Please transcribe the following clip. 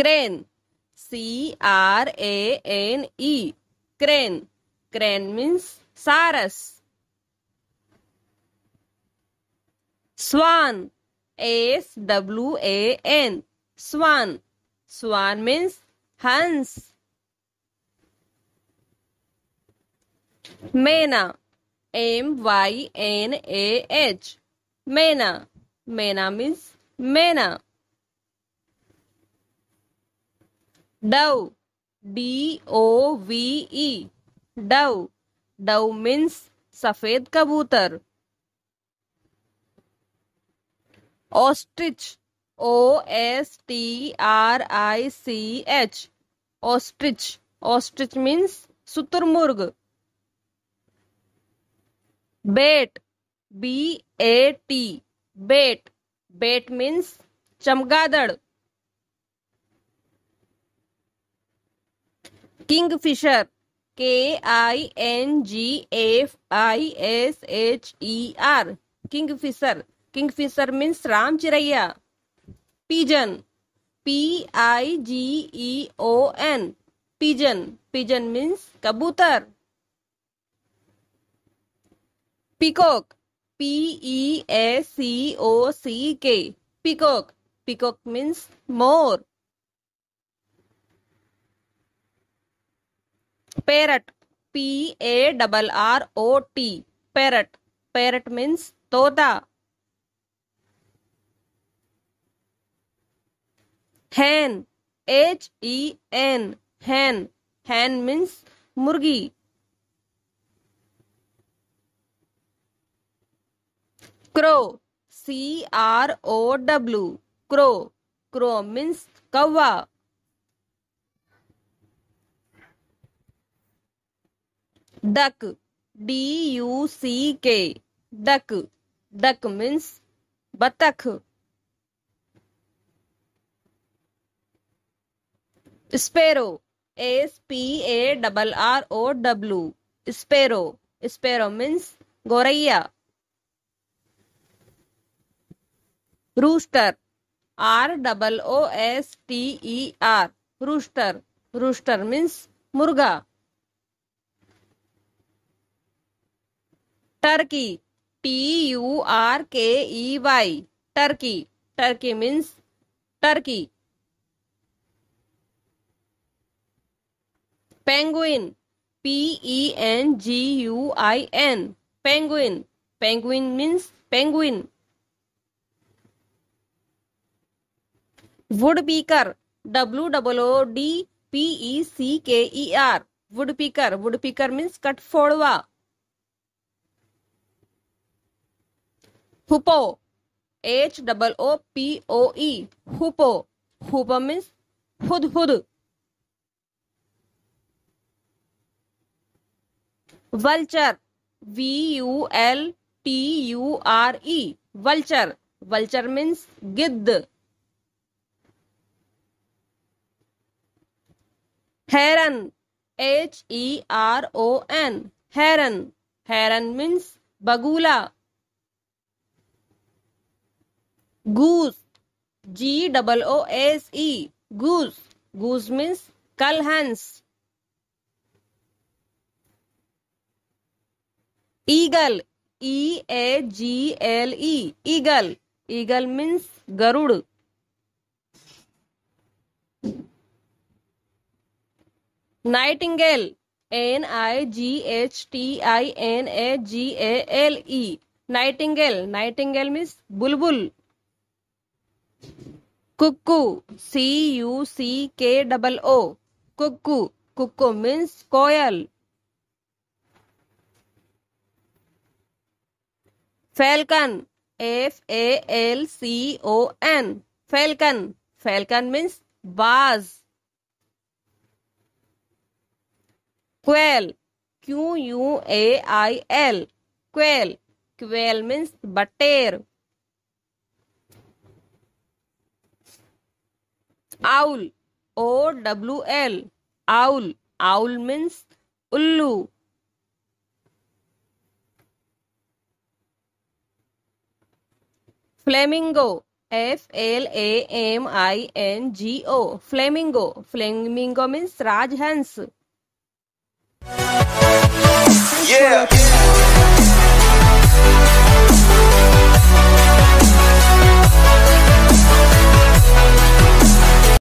Crane C R A N E crane crane means सारस swan S W A N swan swan means हंस mynah M Y N A H mynah mynah means मेना dove D O V E dove dove means सफेद कबूतर ostrich O S T R I C H ostrich ostrich means सुतुरमुर्ग bat B A T bat bat means चमगादड़ kingfisher K I N G F I S H E are king king kingfisher means राम चिरैया pigeon P I G E O N pigeon pigeon means कबूतर peacock P E A C O C K peacock peacock means मोर parrot P A double R O T parrot parrot means तोता hen H E N hen hen means मुर्गी crow C R O W crow crow means कौवा duck d u c k duck duck means batak sparrow s p a double r o w sparrow sparrow means gorilla rooster r double o s t e r rooster rooster means murga turkey T U R K E Y turkey turkey means turkey penguin P E N G U I N penguin penguin means penguin woodpecker W double D P E C K E R woodpecker woodpecker means कट फोड़वा hoopoe H double O P O E hoopoe hoopoe means हुद हुद vulture V U L T U R E vulture vulture means गिद्ध heron H E R O N heron heron means बगूला goose G double O S E goose goose means कल हंस eagle E A ji L E eagle eagle means गरुड़ nightingale N I G H T I N G ji L E nightingale nightingale means बुलबुल cuckoo C U C K double O cuckoo cuckoo means कोयल falcon F A L C O N falcon falcon means बाज quail Q U A I L quail quail means बटेर owl O W L owl owl means उल्लू flamingo F L A M I N G O flamingo flamingo means राजहंस yeah.